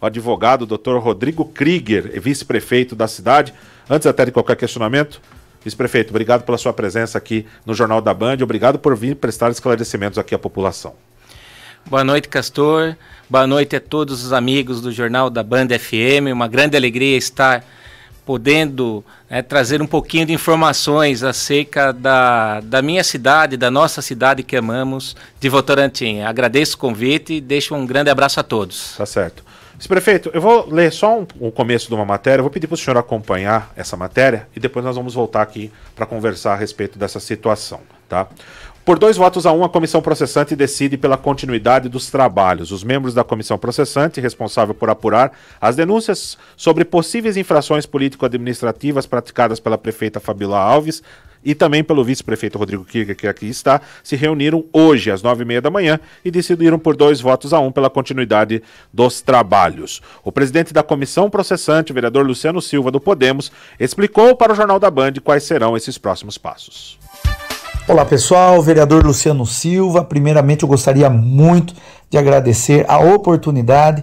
o advogado Dr. Rodrigo Krieger, vice-prefeito da cidade. Antes até de qualquer questionamento, vice-prefeito, obrigado pela sua presença aqui no Jornal da Band, obrigado por vir prestar esclarecimentos aqui à população. Boa noite, Castor. Boa noite a todos os amigos do Jornal da Band FM. Uma grande alegria estar podendo né, trazer um pouquinho de informações acerca da, da minha cidade, da nossa cidade que amamos, de Votorantim. Agradeço o convite e deixo um grande abraço a todos. Tá certo. Prefeito, eu vou ler só um, o começo de uma matéria, eu vou pedir para o senhor acompanhar essa matéria e depois nós vamos voltar aqui para conversar a respeito dessa situação. Tá? Por dois votos a um, a comissão processante decide pela continuidade dos trabalhos. Os membros da comissão processante, responsável por apurar as denúncias sobre possíveis infrações político-administrativas praticadas pela prefeita Fabiola Alves e também pelo vice-prefeito Rodrigo Kirga, que aqui está, se reuniram hoje às nove e meia da manhã e decidiram por dois votos a um pela continuidade dos trabalhos. O presidente da comissão processante, vereador Luciano Silva do Podemos, explicou para o Jornal da Band quais serão esses próximos passos. Olá pessoal, vereador Luciano Silva. Primeiramente, eu gostaria muito de agradecer a oportunidade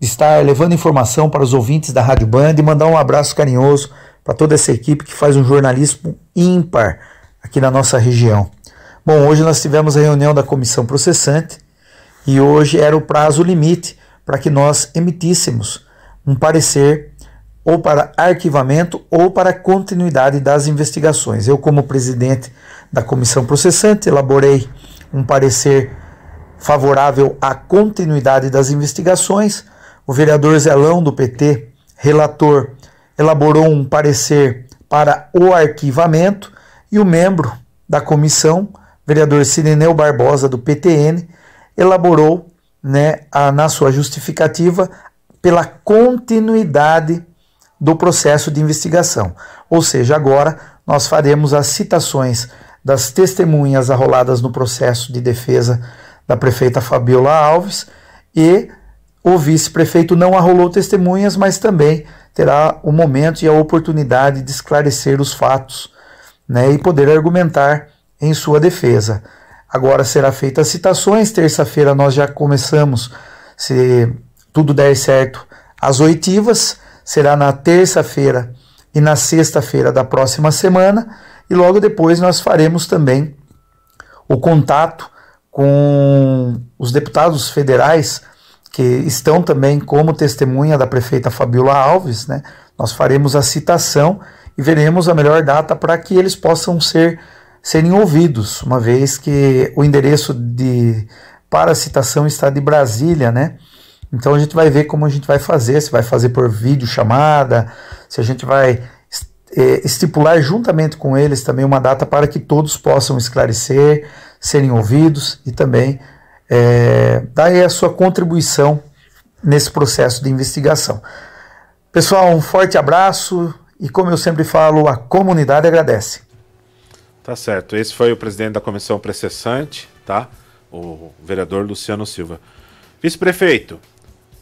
de estar levando informação para os ouvintes da Rádio Band e mandar um abraço carinhoso para toda essa equipe que faz um jornalismo ímpar aqui na nossa região. Bom, hoje nós tivemos a reunião da comissão processante e hoje era o prazo limite para que nós emitíssemos um parecer ou para arquivamento ou para continuidade das investigações. Eu, como presidente da comissão processante, elaborei um parecer favorável à continuidade das investigações. O vereador Zelão do PT, relator, elaborou um parecer para o arquivamento e o membro da comissão, vereador Sirineu Barbosa do PTN, elaborou, né, a, na sua justificativa pela continuidade do processo de investigação. Ou seja, agora nós faremos as citações das testemunhas arroladas no processo de defesa da prefeita Fabiola Alves e o vice-prefeito não arrolou testemunhas, mas também terá o momento e a oportunidade de esclarecer os fatos né, e poder argumentar em sua defesa. Agora será feita as citações, terça-feira nós já começamos, se tudo der certo, as oitivas será na terça-feira e na sexta-feira da próxima semana, e logo depois nós faremos também o contato com os deputados federais que estão também como testemunha da prefeita Fabiola Alves, né? Nós faremos a citação e veremos a melhor data para que eles possam ser serem ouvidos, uma vez que o endereço de para a citação está de Brasília, né? Então a gente vai ver como a gente vai fazer, se vai fazer por vídeo chamada, se a gente vai é, estipular juntamente com eles também uma data para que todos possam esclarecer, serem ouvidos e também é, dar a sua contribuição nesse processo de investigação. Pessoal, um forte abraço e, como eu sempre falo, a comunidade agradece. Tá certo. Esse foi o presidente da comissão precessante, tá? O vereador Luciano Silva. Vice-prefeito,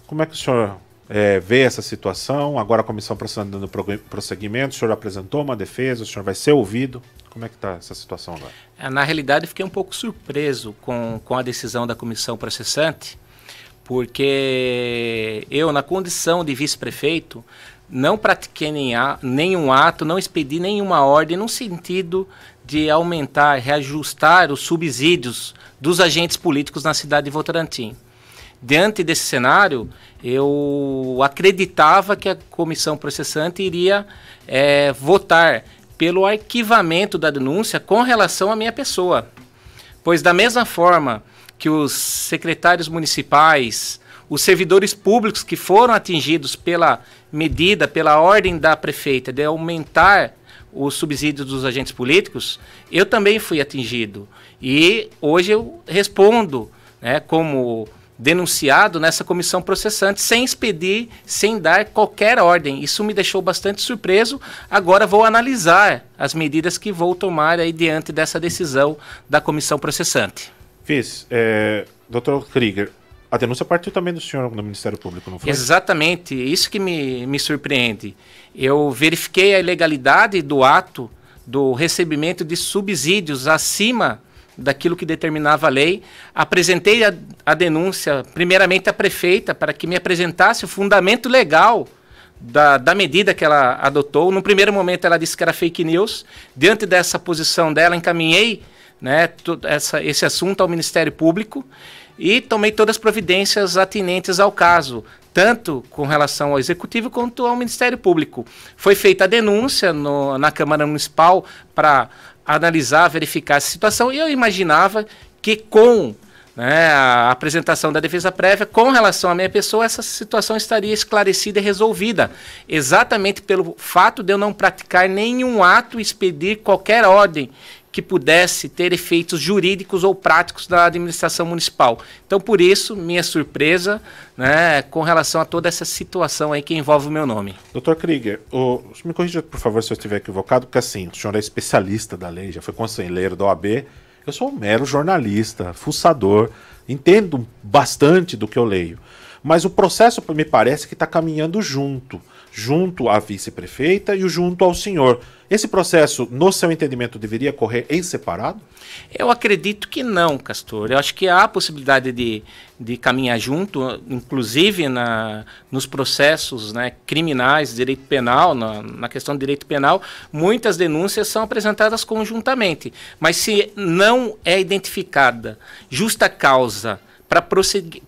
como é que o senhor é, vê essa situação? Agora a comissão está dando prosseguimento, o senhor apresentou uma defesa, o senhor vai ser ouvido. Como é que está essa situação agora? É, na realidade, fiquei um pouco surpreso com, com a decisão da comissão processante, porque eu, na condição de vice-prefeito, não pratiquei nenhum ato, não expedi nenhuma ordem no sentido de aumentar, reajustar os subsídios dos agentes políticos na cidade de Votorantim diante desse cenário, eu acreditava que a comissão processante iria é, votar pelo arquivamento da denúncia com relação à minha pessoa. Pois, da mesma forma que os secretários municipais, os servidores públicos que foram atingidos pela medida, pela ordem da prefeita de aumentar os subsídios dos agentes políticos, eu também fui atingido. E hoje eu respondo né, como denunciado nessa comissão processante sem expedir, sem dar qualquer ordem. Isso me deixou bastante surpreso. Agora vou analisar as medidas que vou tomar aí diante dessa decisão da comissão processante. Fiz, é, doutor Krieger, a denúncia partiu também do senhor do Ministério Público, não foi? Exatamente, isso que me, me surpreende. Eu verifiquei a ilegalidade do ato do recebimento de subsídios acima daquilo que determinava a lei. Apresentei a, a denúncia, primeiramente, à prefeita, para que me apresentasse o fundamento legal da, da, medida que ela adotou. No primeiro momento, ela disse que era fake news. Diante dessa posição dela, encaminhei né, essa, esse assunto ao Ministério Público e tomei todas as providências atinentes ao caso, tanto com relação ao Executivo quanto ao Ministério Público. Foi feita a denúncia no, na Câmara Municipal para analisar, verificar essa situação. E eu imaginava que com né, a apresentação da defesa prévia, com relação à minha pessoa, essa situação estaria esclarecida e resolvida, exatamente pelo fato de eu não praticar nenhum ato, expedir qualquer ordem que pudesse ter efeitos jurídicos ou práticos da administração municipal. Então, por isso, minha surpresa né, com relação a toda essa situação aí que envolve o meu nome. Doutor Krieger, o, me corrija, por favor, se eu estiver equivocado, porque assim, o senhor é especialista da lei, já foi conselheiro da OAB. Eu sou um mero jornalista, fuçador, entendo bastante do que eu leio. Mas o processo me parece que está caminhando junto junto à vice-prefeita e o junto ao senhor. Esse processo, no seu entendimento, deveria correr em separado? Eu acredito que não, Castor. Eu acho que há a possibilidade de, de caminhar junto, inclusive na, nos processos né, criminais, direito penal, na, na questão do direito penal, muitas denúncias são apresentadas conjuntamente. Mas se não é identificada justa causa para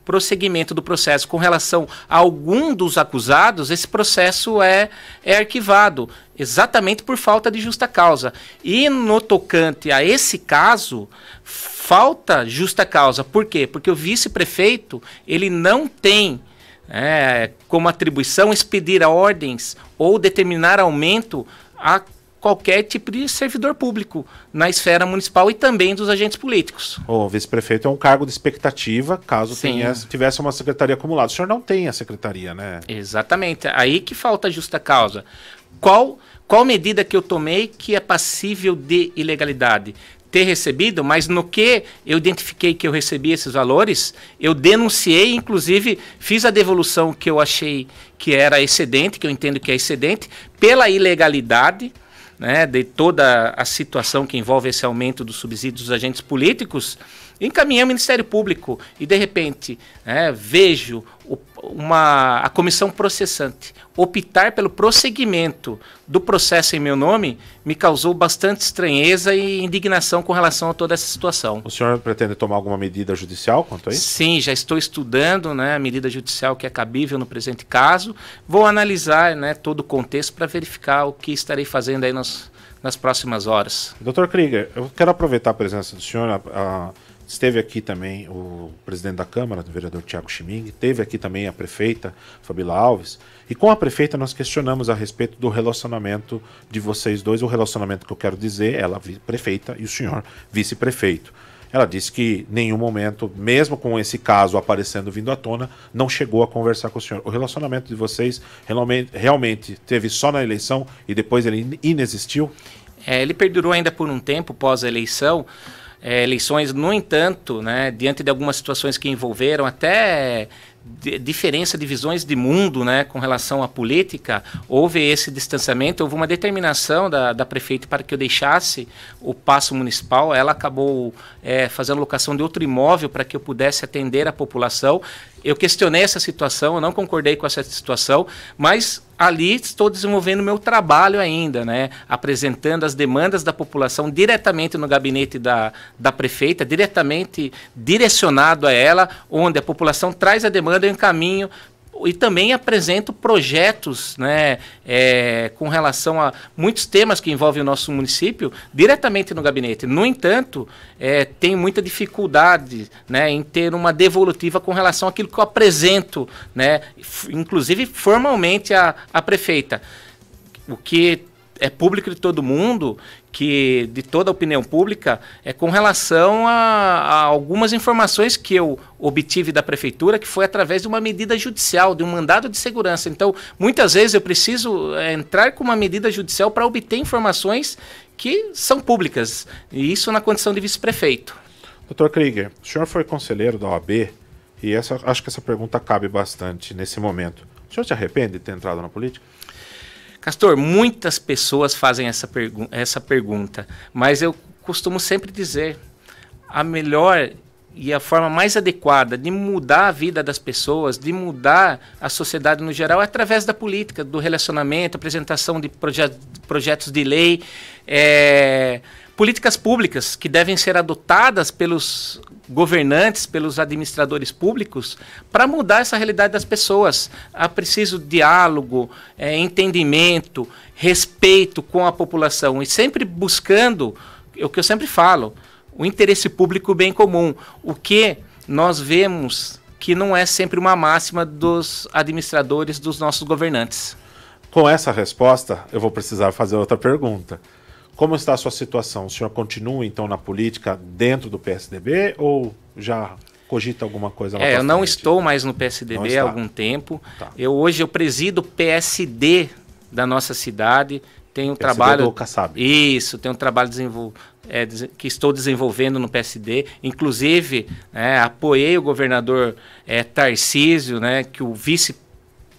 prosseguimento do processo com relação a algum dos acusados, esse processo é, é arquivado, exatamente por falta de justa causa. E no tocante a esse caso, falta justa causa. Por quê? Porque o vice-prefeito ele não tem. É, como atribuição expedir ordens ou determinar aumento a qualquer tipo de servidor público na esfera municipal e também dos agentes políticos. O vice-prefeito é um cargo de expectativa, caso tenha, tivesse uma secretaria acumulada. O senhor não tem a secretaria, né? Exatamente. Aí que falta justa causa. Qual, qual medida que eu tomei que é passível de ilegalidade? ter recebido, mas no que eu identifiquei que eu recebi esses valores, eu denunciei, inclusive fiz a devolução que eu achei que era excedente, que eu entendo que é excedente, pela ilegalidade, né, de toda a situação que envolve esse aumento dos subsídios dos agentes políticos, encaminhei ao Ministério Público e, de repente, né, vejo o uma, a comissão processante optar pelo prosseguimento do processo em meu nome me causou bastante estranheza e indignação com relação a toda essa situação. O senhor pretende tomar alguma medida judicial quanto a isso? Sim, já estou estudando né, a medida judicial que é cabível no presente caso. Vou analisar né, todo o contexto para verificar o que estarei fazendo aí nas, nas próximas horas. Doutor Krieger, eu quero aproveitar a presença do senhor. A, a Esteve aqui também o presidente da Câmara, o vereador Tiago Chiming, teve aqui também a prefeita Fabila Alves, e com a prefeita nós questionamos a respeito do relacionamento de vocês dois, o relacionamento que eu quero dizer, ela prefeita e o senhor vice-prefeito. Ela disse que em nenhum momento, mesmo com esse caso aparecendo vindo à tona, não chegou a conversar com o senhor. O relacionamento de vocês realmente, realmente teve só na eleição e depois ele inexistiu? É, ele perdurou ainda por um tempo pós a eleição, é, eleições. No entanto, né, diante de algumas situações que envolveram até diferença de visões de mundo né, com relação à política, houve esse distanciamento, houve uma determinação da, da prefeita para que eu deixasse o passo municipal. Ela acabou é, fazendo locação de outro imóvel para que eu pudesse atender a população eu questionei essa situação, eu não concordei com essa situação, mas ali estou desenvolvendo meu trabalho ainda, né? apresentando as demandas da população diretamente no gabinete da, da prefeita, diretamente direcionado a ela, onde a população traz a demanda e encaminho e também apresento projetos né, é, com relação a muitos temas que envolvem o nosso município diretamente no gabinete. No entanto, é, muita dificuldade né, em ter uma devolutiva com relação àquilo que eu apresento, né, inclusive formalmente à prefeita. O que é público de todo mundo, que de toda a opinião pública, é com relação a, a, algumas informações que eu obtive da prefeitura, que foi através de uma medida judicial, de um mandado de segurança. Então, muitas vezes eu preciso eh, entrar com uma medida judicial para obter informações que são públicas, e isso na condição de vice-prefeito. Doutor Krieger, o senhor foi conselheiro da OAB, e essa, acho que essa pergunta cabe bastante nesse momento. O senhor se arrepende de ter entrado na política? Castor, muitas pessoas fazem essa, pergu essa pergunta, mas eu costumo sempre dizer: a melhor e a forma mais adequada de mudar a vida das pessoas, de mudar a sociedade no geral, é através da política, do relacionamento, apresentação de proje projetos de lei, é, políticas públicas que devem ser adotadas pelos governantes, pelos administradores públicos, para mudar essa realidade das pessoas. Há preciso diálogo, é, entendimento, respeito com a população e sempre buscando, é o que eu sempre falo, o interesse público bem comum, o que nós vemos que não é sempre uma máxima dos administradores, dos nossos governantes. Com essa resposta, eu vou precisar fazer outra pergunta. Como está a sua situação? O senhor continua então na política dentro do PSDB ou já cogita alguma coisa lá É, eu não estou mais no PSDB há algum tempo. Tá. Eu hoje eu presido o PSD da nossa cidade, tem um trabalho. Do isso, tem um trabalho é, que estou desenvolvendo no PSD. Inclusive, é, apoiei o governador é, Tarcísio, né, que o vice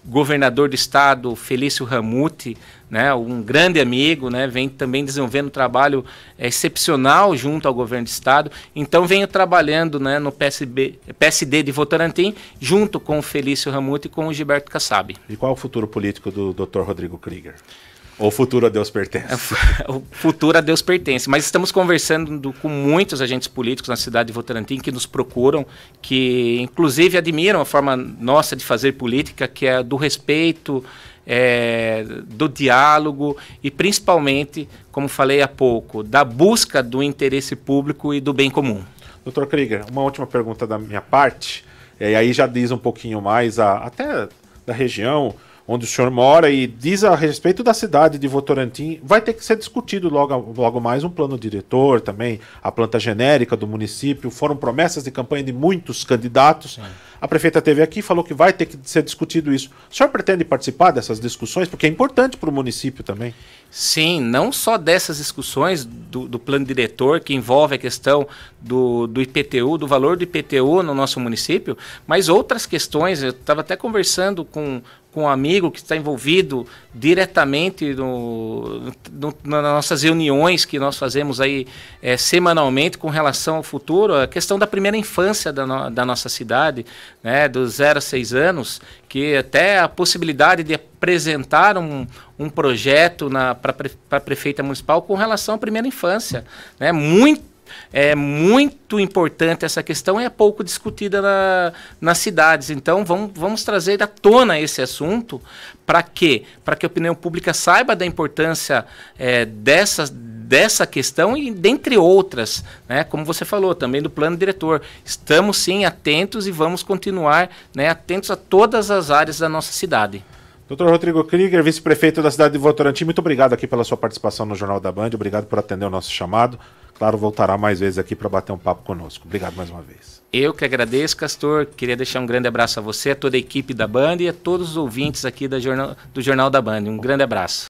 governador do estado Felício Ramuti, né, um grande amigo, né, vem também desenvolvendo um trabalho é, excepcional junto ao governo do estado. Então venho trabalhando né, no PSB, PSD de Votorantim junto com o Felício Ramuti e com o Gilberto Kassab. E qual é o futuro político do Dr. Rodrigo Krieger? O futuro a Deus pertence. É, o futuro a Deus pertence. Mas estamos conversando com muitos agentes políticos na cidade de Votorantim que nos procuram, que inclusive admiram a forma nossa de fazer política, que é do respeito, é, do diálogo e principalmente, como falei há pouco, da busca do interesse público e do bem comum. Doutor Krieger, uma última pergunta da minha parte, e aí já diz um pouquinho mais a, até da região, onde o senhor mora e diz a respeito da cidade de Votorantim, vai ter que ser discutido logo, logo mais um plano diretor também, a planta genérica do município. Foram promessas de campanha de muitos candidatos. Sim. A prefeita teve aqui falou que vai ter que ser discutido isso. O senhor pretende participar dessas discussões? Porque é importante para o município também. Sim, não só dessas discussões do, do plano diretor, que envolve a questão do, do IPTU, do valor do IPTU no nosso município, mas outras questões. Eu estava até conversando com com um amigo que está envolvido diretamente no, no, nas nossas reuniões que nós fazemos aí é, semanalmente com relação ao futuro, a questão da primeira infância da, no, da nossa cidade, né, dos 0 a 6 anos, que até a possibilidade de apresentar um, um projeto para a prefeita municipal com relação à primeira infância. Né, muito é muito importante essa questão e é pouco discutida na, nas cidades. Então vamos, vamos trazer à tona esse assunto para quê? Para que a opinião pública saiba da importância é, dessa, dessa questão e dentre outras, né? como você falou também do plano diretor. Estamos sim atentos e vamos continuar né, atentos a todas as áreas da nossa cidade. Doutor Rodrigo Krieger, vice-prefeito da cidade de Votorantim, muito obrigado aqui pela sua participação no Jornal da Band, obrigado por atender o nosso chamado claro, voltará mais vezes aqui para bater um papo conosco. Obrigado mais uma vez. Eu que agradeço, Castor. Queria deixar um grande abraço a você, a toda a equipe da Band e a todos os ouvintes aqui da jornal, do Jornal da Band. Um grande abraço.